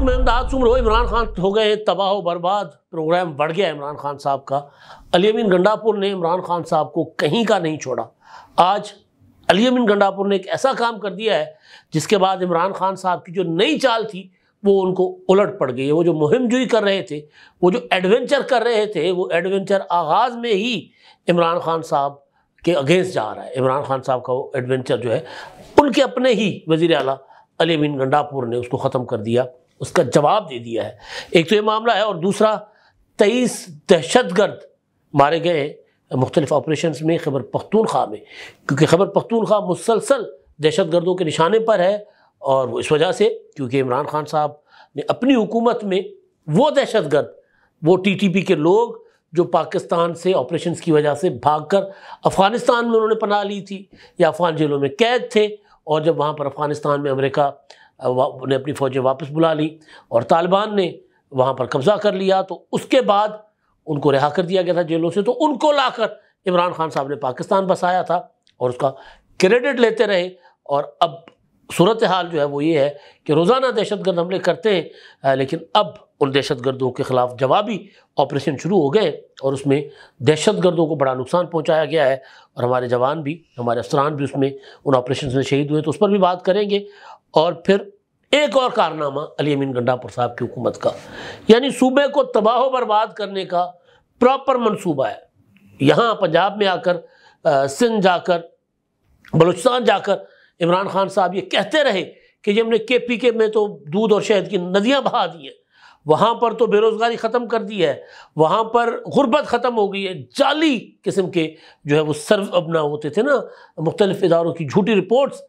वक्त अंदाज उम्र हो इमरान खान हो गए तबाह बर्बाद प्रोग्राम बढ़ गया इमरान खान साहब का अली अमीन गंडापुर ने इमरान खान साहब को कहीं का नहीं छोड़ा आज अली अमीन गंडापुर ने एक ऐसा काम कर दिया है जिसके बाद इमरान खान साहब की जो नई चाल थी वो उनको उलट पड़ गई वो जो मुहिम जुई कर रहे थे वो जो एडवेंचर कर रहे थे वो एडवेंचर आगाज़ में ही इमरान खान साहब के अगेंस्ट जा रहा है इमरान खान साहब का वो एडवेंचर जो है उनके अपने ही वज़ी अला अली अमीन गंडापुर ने उसको ख़त्म कर दिया उसका जवाब दे दिया है एक तो ये मामला है और दूसरा तेईस दहशत गर्द मारे गए मुख्तलिफ ऑपरेशन में खबर पख्तूनख्वा में क्योंकि खबर पख्तूनख्वा मुसलसल दहशत गर्दों के निशाने पर है और इस वजह से क्योंकि इमरान खान साहब ने अपनी हुकूमत में वो दहशत गर्द वो टी टी पी के लोग जो पाकिस्तान से ऑपरेशन की वजह से भाग कर अफ़गानिस्तान में उन्होंने पनाह ली थी या अफ़गान जेलों में कैद थे और जब वहाँ पर अफ़गानिस्तान में अमरीका ने अपनी फ़ौजें वापस बुला ली और तालिबान ने वहाँ पर कब्ज़ा कर लिया तो उसके बाद उनको रिहा कर दिया गया था जेलों से तो उनको लाकर इमरान खान साहब ने पाकिस्तान बसाया था और उसका क्रेडिट लेते रहे और अब सूरत हाल जो है वो ये है कि रोज़ाना दहशत गर्द हमले करते हैं लेकिन अब उन दहशत गर्दों के ख़िलाफ़ जवाबी ऑपरेशन शुरू हो गए और उसमें दहशत गर्दों को बड़ा नुकसान पहुंचाया गया है और हमारे जवान भी हमारे अफसरान भी उसमें उन ऑपरेशन में शहीद हुए तो उस पर भी बात करेंगे और फिर एक और कारनामा अली अमीन गंडापुर साहब की हुकूमत का यानी सूबे को तबाह बर्बाद करने का प्रॉपर मनसूबा है यहाँ पंजाब में आकर सिंध जाकर बलूचिस्तान जाकर इमरान खान साहब ये कहते रहे कि जी हमने के पी के में तो दूध और शहद की नदियाँ बहा दी हैं वहाँ पर तो बेरोज़गारी ख़त्म कर दी है वहाँ पर गुर्बत ख़त्म हो गई है जाली किस्म के जो है वो सर्व अपना होते थे ना मुख्तलिफ़ इदारों की झूठी रिपोर्ट्स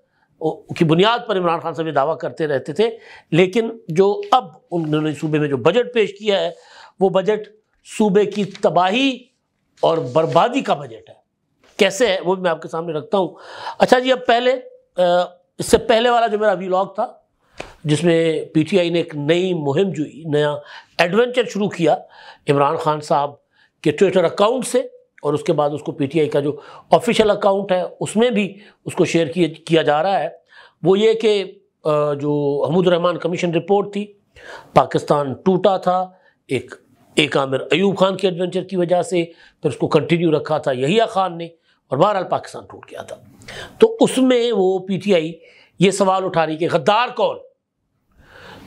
की बुनियाद पर इमरान खान साहब ये दावा करते रहते थे लेकिन जो अब उन्होंने सूबे में जो बजट पेश किया है वो बजट सूबे की तबाही और बर्बादी का बजट है कैसे है वो भी मैं आपके सामने रखता हूँ अच्छा जी अब पहले इससे पहले वाला जो मेरा व्लॉग था जिसमें पीटीआई ने एक नई मुहिम जो नया एडवेंचर शुरू किया इमरान खान साहब के ट्विटर अकाउंट से और उसके बाद उसको पीटीआई का जो ऑफिशियल अकाउंट है उसमें भी उसको शेयर किया जा रहा है वो ये कि जो हमूद रहमान कमीशन रिपोर्ट थी पाकिस्तान टूटा था एक एक आमिर अयूब खान के एडवेंचर की वजह से फिर उसको कंटिन्यू रखा था यहीया खान ने और बहरहाल पाकिस्तान टूट गया था तो उसमें वो पीटीआई ये सवाल उठा रही कि गद्दार कौन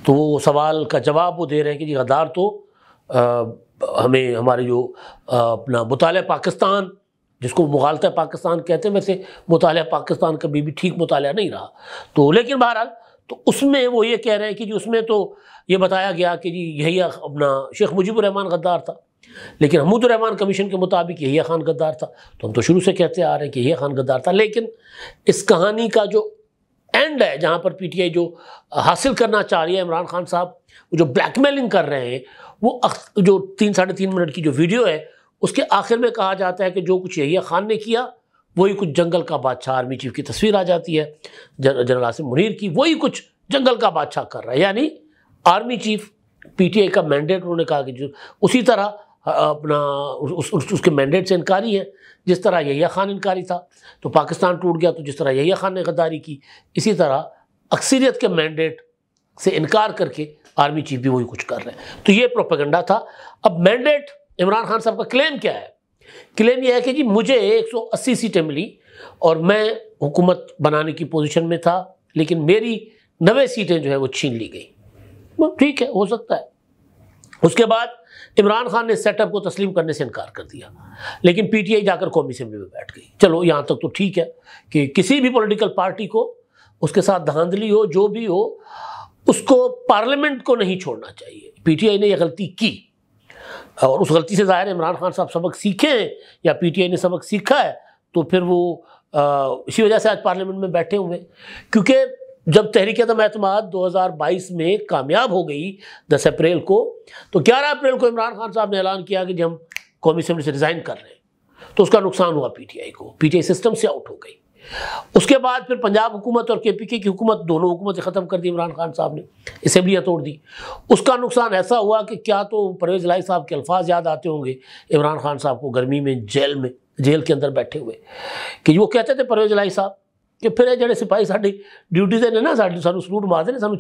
तो वो सवाल का जवाब वो दे रहे हैं कि जी गद्दार तो हमें हमारे जो अपना मुताल पाकिस्तान जिसको मुगालता पाकिस्तान कहते हैं वैसे मुताल पाकिस्तान कभी भी ठीक मुताल नहीं रहा तो लेकिन बहरहाल तो उसमें वो ये कह रहे हैं कि जी उसमें तो ये बताया गया कि जी यही अपना शेख मुजीबरहमान गद्दार था लेकिन हमूदरहमान कमीशन के मुताबिक यही खान गद्दार था तो हम तो शुरू से कहते आ रहे हैं कि यही खान गद्दार था लेकिन इस कहानी का जो एंड है जहाँ पर आई जो हासिल करना चाह रही है इमरान खान साहब वो जो ब्लैकमेलिंग कर रहे हैं वो जो तीन साढ़े तीन मिनट की जो वीडियो है उसके आखिर में कहा जाता है कि जो कुछ यही खान ने किया वही कुछ जंगल का बादशाह आर्मी चीफ की तस्वीर आ जाती है जनरल आसिम मुनीर की वही कुछ जंगल का बादशाह कर रहा है यानी आर्मी चीफ पीटीआई का मैंडेट उन्होंने कहा कि जो उसी तरह अपना उस, उस, उसके मैंडेट से इनकारी है जिस तरह यही खान इनकारी था तो पाकिस्तान टूट गया तो जिस तरह यही खान ने गद्दारी की इसी तरह अक्सरियत के मैंडेट से इनकार करके आर्मी चीफ भी वही कुछ कर रहे हैं तो ये प्रोपेगेंडा था अब मैंडेट इमरान खान साहब का क्लेम क्या है क्लेम यह है कि जी मुझे 180 सीटें मिली और मैं हुकूमत बनाने की पोजीशन में था लेकिन मेरी नवे सीटें जो है वो छीन ली गई ठीक है हो सकता है उसके बाद इमरान खान ने सेटअप को तस्लीम करने से इनकार कर दिया लेकिन पीटीआई जाकर कौमी असम्बली में बैठ गई चलो यहाँ तक तो ठीक है कि किसी भी पॉलिटिकल पार्टी को उसके साथ धांधली हो जो भी हो उसको पार्लियामेंट को नहीं छोड़ना चाहिए पीटीआई ने यह गलती की और उस गलती से ज़ाहिर इमरान खान साहब सबक सीखे हैं या पीटीआई ने सबक सीखा है तो फिर वो आ, इसी वजह से आज पार्लियामेंट में बैठे हुए क्योंकि जब तहरीक आदम हज़ार 2022 में कामयाब हो गई 10 अप्रैल को तो 11 अप्रैल को इमरान खान साहब ने ऐलान किया कि हम कौमी असम्बली से रिज़ाइन कर रहे हैं तो उसका नुकसान हुआ आई को आई सिस्टम से आउट हो गई उसके बाद फिर पंजाब हुकूमत और के पी के की हुकूमत दोनों हुकूमतें ख़त्म कर दी इमरान खान साहब ने असम्बलियाँ तोड़ दी उसका नुकसान ऐसा हुआ कि क्या तो परवेज़ लाई साहब के अल्फाज याद आते होंगे इमरान खान साहब को गर्मी में जेल में जेल के अंदर बैठे हुए कि वो कहते थे परवेज़ लाई साहब कि फिर ये ਜਿਹੜੇ सिपाही ਸਾਡੀ ड्यूटी देने ना सा सलूट ਸਾਨੂੰ ਸਲੂਟ ਮਾਰਦੇ ਨੇ ਸਾਨੂੰ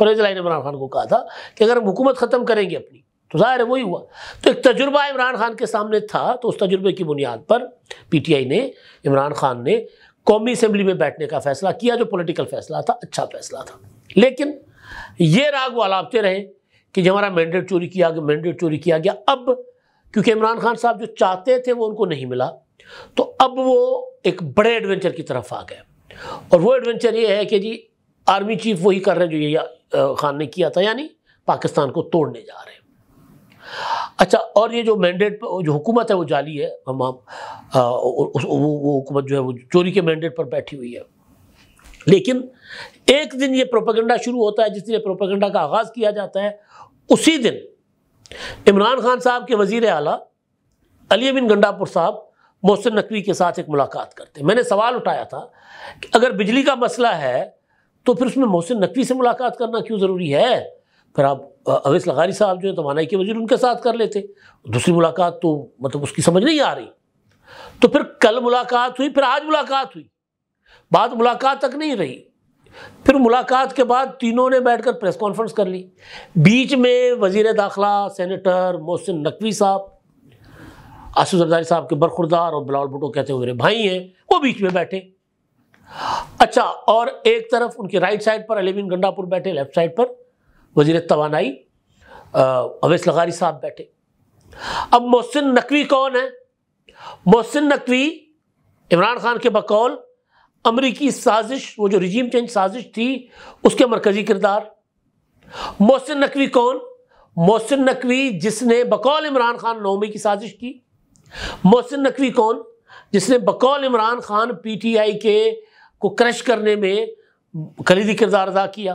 परवेज़ लाई ने इमरान खान को कहा था कि अगर हम हुकूमत ख़त्म करेंगे अपनी तो ज़ाहिर है वही हुआ तो एक तजुर्बा इमरान खान के सामने था तो उस तजुर्बे की बुनियाद पर पीटीआई ने इमरान खान ने कौमी असम्बली में बैठने का फैसला किया जो पॉलिटिकल फैसला था अच्छा फैसला था लेकिन ये राग वो अलापते रहे कि जो हमारा मैंडेट चोरी किया गया मैंडेट चोरी किया गया अब क्योंकि इमरान खान साहब जो चाहते थे वो उनको नहीं मिला तो अब वो एक बड़े एडवेंचर की तरफ आ गए और वो एडवेंचर ये है कि जी आर्मी चीफ वही कर रहे हैं जो ये खान ने किया था यानी पाकिस्तान को तोड़ने जा रहे हैं अच्छा और ये जो मैंडेट जो हुकूमत है वो जाली है हम हम वो वो हुकूमत जो है वो चोरी के मैंडेट पर बैठी हुई है लेकिन एक दिन ये प्रोपेगेंडा शुरू होता है जिस दिन प्रोपेगेंडा का आगाज़ किया जाता है उसी दिन इमरान खान साहब के वजीर अला अली बिन गंडापुर साहब मोहसिन नकवी के साथ एक मुलाकात करते मैंने सवाल उठाया था कि अगर बिजली का मसला है तो फिर उसमें मोहसिन नकवी से मुलाकात करना क्यों ज़रूरी है फिर आप अवैस लगारी साहब जो है तो माना के वजीर उनके साथ कर लेते दूसरी मुलाकात तो मतलब उसकी समझ नहीं आ रही तो फिर कल मुलाकात हुई फिर आज मुलाकात हुई बात मुलाकात तक नहीं रही फिर मुलाकात के बाद तीनों ने बैठकर प्रेस कॉन्फ्रेंस कर ली बीच में वजीर दाखिला सेनेटर मोहसिन नकवी साहब आसू जरदारी साहब के बरखुरदार और बिलावल भुटो कहते हुए मेरे भाई हैं वो बीच में बैठे अच्छा और एक तरफ उनके राइट साइड पर अलेविन गंडापुर बैठे लेफ्ट साइड पर वजीर तोानाई अवैस लगारी साहब बैठे अब मोहसिन नकवी कौन है मोहसिन नकवी इमरान खान के बकौल अमरीकी साजिश वो जो रिजीम चेंज साजिश थी उसके मरकजी किरदार मोहसिन नकवी कौन मोहसिन नकवी जिसने बकौल इमरान खान नौमी की साजिश की मोहसिन नकवी कौन जिसने बकौल इमरान खान पीटीआई के को क्रश करने में कलीदी किरदार अदा किया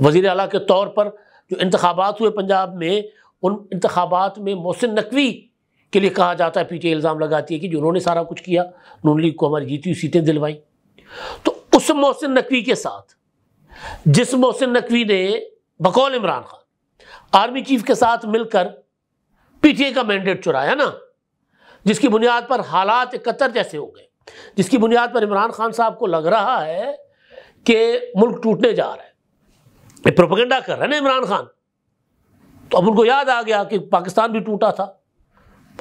वजीर अला के तौर पर जो इंतबात हुए पंजाब में उन इंतबात में मोहसिन नकवी के लिए कहा जाता है पीछे इल्ज़ाम लगाती है कि जो उन्होंने सारा कुछ किया नून लीग को हमारी जीती हुई सीटें दिलवाई तो उस मोहसिन नकवी के साथ जिस मोहसिन नकवी ने बकौल इमरान खान आर्मी चीफ के साथ मिलकर पीटीए का मैंडेट चुराया ना जिसकी बुनियाद पर हालात इकतर जैसे हो गए जिसकी बुनियाद पर इमरान खान साहब को लग रहा है कि मुल्क टूटने जा रहा है ये प्रोपगेंडा कर रहे ना इमरान खान तो अब उनको याद आ गया कि पाकिस्तान भी टूटा था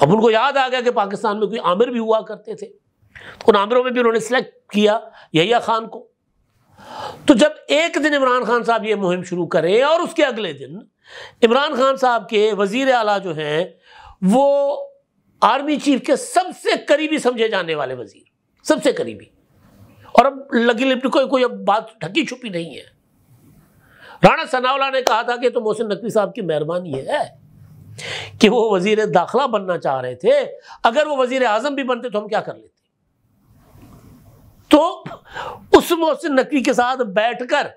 अब उनको याद आ गया कि पाकिस्तान में कोई आमिर भी हुआ करते थे तो उन आमिरों में भी उन्होंने सेलेक्ट किया यहीया खान को तो जब एक दिन इमरान खान साहब ये मुहिम शुरू करें और उसके अगले दिन इमरान खान साहब के वजीर अला जो हैं वो आर्मी चीफ के सबसे करीबी समझे जाने वाले वजीर सबसे करीबी और अब लगी लिपटी कोई कोई अब बात ढकी छुपी नहीं है राणा सनावला ने कहा था कि तो मोहसिन नकवी साहब की मेहरबानी है कि वो वजीर दाखिला बनना चाह रहे थे अगर वो वजीर आजम भी बनते तो हम क्या कर लेते तो उस मोहसिन नकवी के साथ बैठकर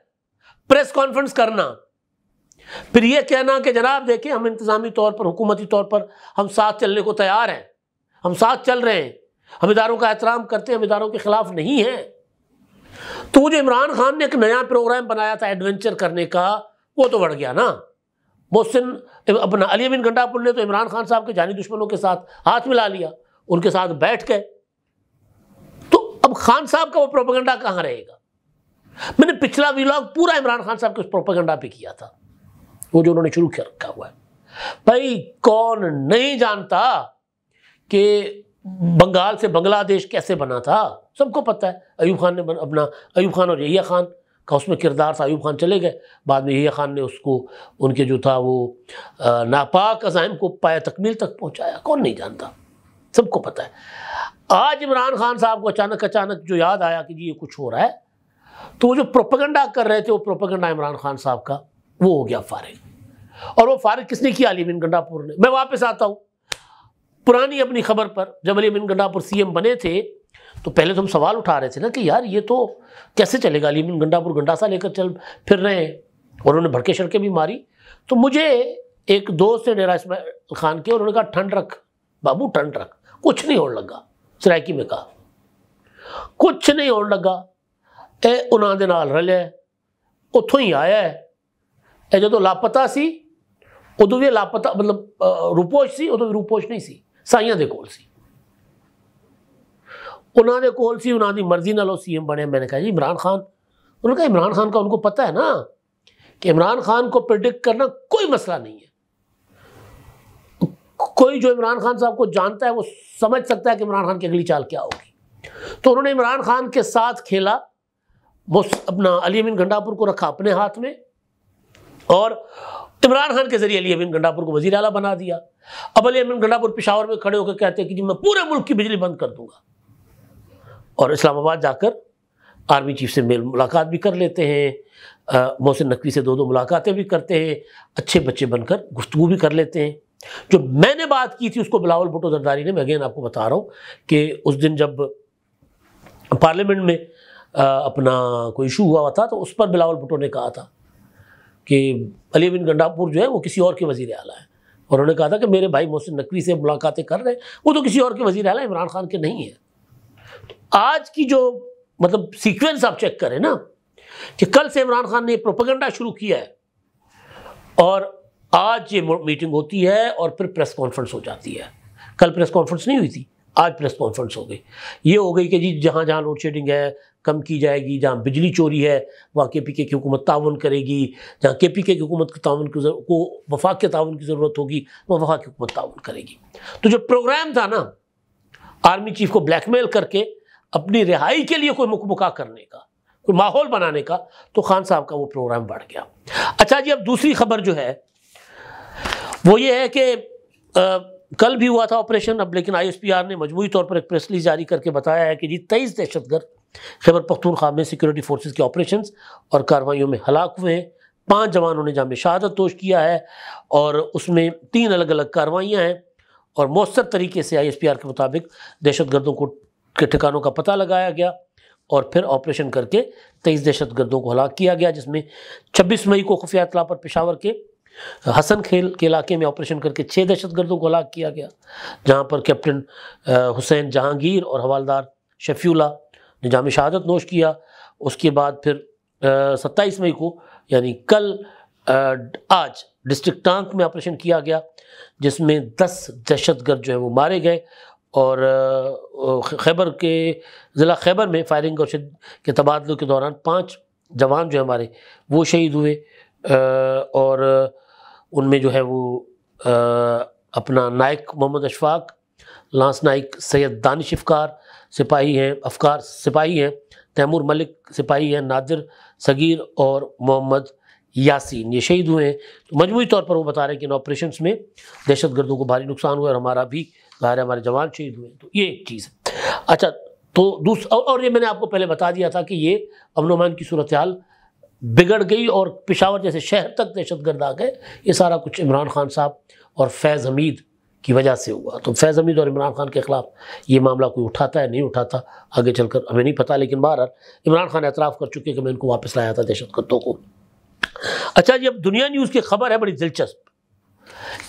प्रेस कॉन्फ्रेंस करना फिर यह कहना कि जनाब देखें हम इंतजामी तौर पर हुकूमती तौर पर हम साथ चलने को तैयार हैं हम साथ चल रहे हैं हम इदारों का एहतराम करते हैं हम इदारों के खिलाफ नहीं हैं तो जो इमरान खान ने एक नया प्रोग्राम बनाया था एडवेंचर करने का वो तो बढ़ गया ना मोहसिन अपना अली बिन घंटापुर ने तो इमरान खान साहब के जानी दुश्मनों के साथ हाथ मिला लिया उनके साथ बैठ गए तो अब खान साहब का वो प्रोपोगंडा कहाँ रहेगा मैंने पिछला विलॉग पूरा इमरान खान साहब के उस प्रोपोगंडा पे किया था वो जो उन्होंने शुरू कर रखा हुआ है भाई कौन नहीं जानता कि बंगाल से बांग्लादेश कैसे बना था सबको पता है अयूब खान ने अपना अयूब खान और यहिया खान का उसमें किरदार था अयूब खान चले गए बाद में यहिया खान ने उसको उनके जो था वो नापाक अजाइम को पाया तकमील तक पहुँचाया कौन नहीं जानता सबको पता है आज इमरान खान साहब को अचानक अचानक जो याद आया कि जी ये कुछ हो रहा है तो वो जो प्रोपगंडा कर रहे थे वो प्रोपगंडा इमरान खान साहब का वो हो गया फारिग और वो फारिग किसने किया अली मिन गंडापुर ने मैं वापस आता हूँ पुरानी अपनी खबर पर जब अली मिन गंडापुर सीएम बने थे तो पहले तो हम सवाल उठा रहे थे ना कि यार ये तो कैसे चलेगा अलीमन गंडापुर गंडासा लेकर चल फिर रहे हैं और उन्होंने भड़के शड़के भी मारी तो मुझे एक दोस्त है डेरा इसमाइल खान के और उन्होंने कहा ठंड रख बाबू ठंड रख कुछ नहीं होने लगा सरायकी में कहा कुछ नहीं होने लगा ए उन्होंने है उतों ही आया है ए जो तो लापता सी उदू भी लापता मतलब रूपोश ਸੀ उदू भी रूपोश नहीं सी साइया के कोल सी उन्होंने कोल से उन्होंने मर्जी ना ਮਰਜ਼ੀ ਨਾਲ ਉਹ ਸੀਐਮ ਬਣੇ ਮੈਨੇ ਕਹਾ ਜੀ उन्होंने कहा इमरान खान का उनको पता है ना कि इमरान खान को प्रिडिक्ट करना कोई मसला नहीं है कोई जो इमरान खान साहब को जानता है वो समझ सकता है कि इमरान खान की अगली चाल क्या होगी तो उन्होंने इमरान खान के साथ खेला वो अपना अली अमीन गंडापुर को रखा अपने हाथ में और इमरान खान के जरिए अली अमीन गंडापुर को वजीर अला बना दिया अब अली अमीन गंडापुर पिशावर में खड़े होकर कहते हैं कि जी मैं पूरे मुल्क की बिजली बंद कर दूंगा और इस्लामाबाद जाकर आर्मी चीफ से मेल मुलाकात भी कर लेते हैं मोहसिन नकवी से दो दो मुलाकातें भी करते हैं अच्छे बच्चे बनकर गुफ्तु भी कर लेते हैं जो मैंने बात की थी उसको बिलावल भुटो जरदारी ने मैं अगेन आपको बता रहा हूँ कि उस दिन जब पार्लियामेंट में आ, अपना कोई इशू हुआ हुआ था तो उस पर बिलावल भुटो ने कहा था कि अली बिन गंडापुर जो है वो किसी और के वज़ी अला है और उन्होंने कहा था कि मेरे भाई मोहसिन नकवी से मुलाकातें कर रहे हैं वो तो किसी और के वज़ी अला इमरान खान के नहीं हैं आज की जो मतलब सीक्वेंस आप चेक करें ना कि कल से इमरान खान ने प्रोपेगेंडा शुरू किया है और आज ये मीटिंग होती है और फिर प्रेस कॉन्फ्रेंस हो जाती है कल प्रेस कॉन्फ्रेंस नहीं हुई थी आज प्रेस कॉन्फ्रेंस हो गई ये हो गई कि जी जहाँ जहाँ लोड शेडिंग है कम की जाएगी जहाँ बिजली चोरी है वहाँ के पी के की हुकूमत ताउन करेगी जहाँ के पी के की हुकूमत के ताउन को वफाक के ताउन की ज़रूरत होगी वह वफाक की हुकूमत ताउन करेगी तो जो प्रोग्राम था ना आर्मी चीफ को ब्लैकमेल करके अपनी रिहाई के लिए कोई मुकमुका करने का कोई माहौल बनाने का तो खान साहब का वो प्रोग्राम बढ़ गया अच्छा जी अब दूसरी खबर जो है वो ये है कि कल भी हुआ था ऑपरेशन अब लेकिन आईएसपीआर ने मजमूरी तौर पर एक प्रेस रिलीज जारी करके बताया है कि जी तेईस दहशतगर्द खैबर पख्तूनख्वा में सिक्योरिटी फोर्सेज के ऑपरेशन और कार्रवाइयों में हलाक हुए हैं पाँच जवानों ने जाम शहादत तोश किया है और उसमें तीन अलग अलग कार्रवाइयाँ हैं और मौसर तरीके से आर के मुताबिक दहशत गर्दों को के ठिकानों का पता लगाया गया और फिर ऑपरेशन करके तेईस दहशत गर्दों को हलाक किया गया जिसमें छब्बीस मई को खुफिया इतला पर पेशावर के हसन खेल के इलाके में ऑपरेशन करके छः दहशत गर्दों को हलाक किया गया जहाँ पर कैप्टन हुसैन जहांगीर और हवालदार शफीला ने जाम शहादत नोश किया उसके बाद फिर सत्ताईस मई को यानी कल आज डिस्ट्रिक्ट टांग में ऑपरेशन किया गया जिसमें दस दहशतगर्द जो है वो मारे गए और खैबर के ज़िला खैबर में फायरिंग और के तबादलों के दौरान पाँच जवान जो है हमारे वो शहीद हुए और उनमें जो है वो अपना नायक मोहम्मद अशफाक लांस नाइक सैयद दानिश अफकार सिपाही हैं अफकार सिपाही हैं तैमूर मलिक सिपाही हैं नादिर सगीर और मोहम्मद यासीन ये शहीद हुए हैं तो मजमू तौर पर वो बता रहे हैं कि इन ऑपरेशन में दहशत गर्दों को भारी नुकसान हुआ और हमारा भी ज़ाहिर है हमारे जवान शहीद हुए तो ये एक चीज़ है अच्छा तो दूसरा और ये मैंने आपको पहले बता दिया था कि ये अमनोमान की सूरत हाल बिगड़ गई और पिशावर जैसे शहर तक दहशत गर्द आ गए ये सारा कुछ इमरान खान साहब और फैज़ हमीद की वजह से हुआ तो फैज़ हमीद और इमरान खान के ख़िलाफ़ ये मामला कोई उठाता है नहीं उठाता आगे चलकर हमें नहीं पता लेकिन बहरहाल इमरान खान एतराफ़ कर चुके कि मैं इनको वापस लाया था दहशत गर्दों को अच्छा जी अब दुनिया न्यूज़ की खबर है बड़ी दिलचस्प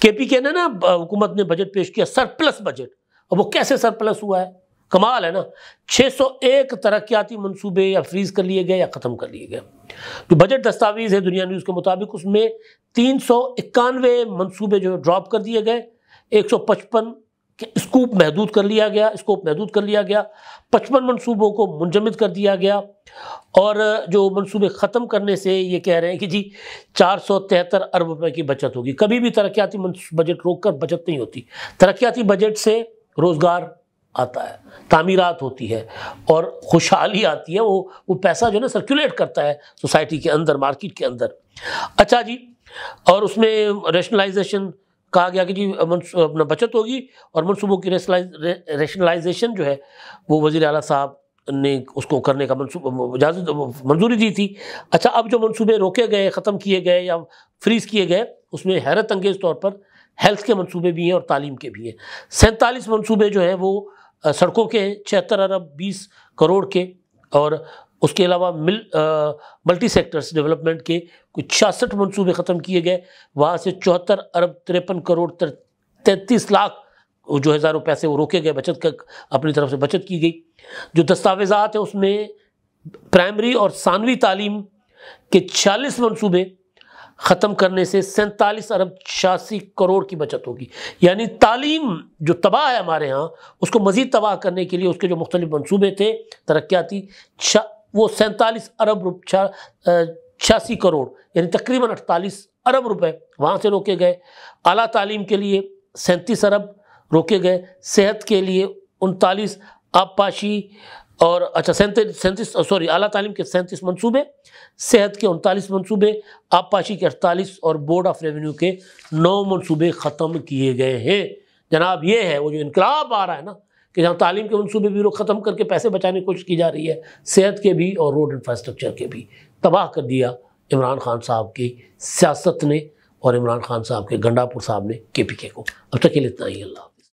के पी के ना हुकूमत ने बजट पेश किया सरप्लस बजट अब वो कैसे सरप्लस हुआ है कमाल है ना 601 तरक्याती मनसूबे या फ्रीज़ कर लिए गए या ख़त्म कर लिए गए जो बजट दस्तावेज़ है दुनिया न्यूज़ के मुताबिक उसमें तीन सौ इक्यानवे मनसूबे जो ड्रॉप कर दिए गए एक सौ पचपन कि स्कोप महदूद कर लिया गया स्कोप महदूद कर लिया गया पचपन मनसूबों को मुंजमद कर दिया गया और जो मनसूबे ख़त्म करने से ये कह रहे हैं कि जी चार सौ तिहत्तर अरब रुपये की बचत होगी कभी भी तरक्याती बजट रोक कर बचत नहीं होती तरक्याती बजट से रोज़गार आता है तामीरत होती है और खुशहाली आती है वो वो पैसा जो है ना सर्कुलेट करता है सोसाइटी के अंदर मार्केट के अंदर अच्छा जी और उसमें रेशनलाइजेशन कहा गया कि जी अपना बचत होगी और मनसूबों की रेशनलाइजेशन जो है वो वज़ी अला साहब ने उसको करने का इजाज़त मंजूरी दी थी अच्छा अब जो मनसूबे रोके गए ख़त्म किए गए या फ्रीज़ किए गए उसमें हैरत अंगेज़ तौर पर हेल्थ के मनसूबे भी हैं और तालीम के भी हैं सैंतालीस मनसूबे जो हैं वो सड़कों के हैं छिहत्तर अरब बीस करोड़ के और उसके अलावा मिल मल्टी सेक्टर्स डेवलपमेंट के कुछ छियासठ मनसूबे ख़त्म किए गए वहाँ से चौहत्तर अरब तिरपन करोड़ तैंतीस लाख जो हज़ार हज़ारों पैसे वो रोके गए बचत का अपनी तरफ से बचत की गई जो दस्तावेज़ात हैं उसमें प्राइमरी और सानवी तालीम के छियालीस मनसूबे ख़त्म करने से सैंतालीस अरब छियासी करोड़ की बचत होगी यानी तालीम जो तबाह है हमारे यहाँ उसको मज़ीद तबाह करने के लिए उसके जो मुख्तलिफ मनसूबे थे तरक्याती वो सैंतालीस अरब रुप छियासी करोड़ यानी तकरीबन अड़तालीस अरब रुपए वहाँ से रोके गए अला तालीम के लिए सैंतीस अरब रोके गए सेहत के लिए उनतालीस आबपाशी और अच्छा सैंतीस सैंतीस सॉरी अला तालीम के सैंतीस मनसूबे सेहत के उनतालीस मनसूबे आबपाशी के अड़तालीस और बोर्ड ऑफ रेवेन्यू के नौ मनसूबे ख़त्म किए गए हैं जनाब ये है वो जो इनकलाब आ रहा है ना कि जहाँ तालीम के मनसूबे भी लोग ख़त्म करके पैसे बचाने की कोशिश की जा रही है सेहत के भी और रोड इंफ्रास्ट्रक्चर के भी तबाह कर दिया इमरान खान साहब की सियासत ने और इमरान खान साहब के गंडापुर साहब ने के पी के को अब तक के लिए इतना ही अल्लाह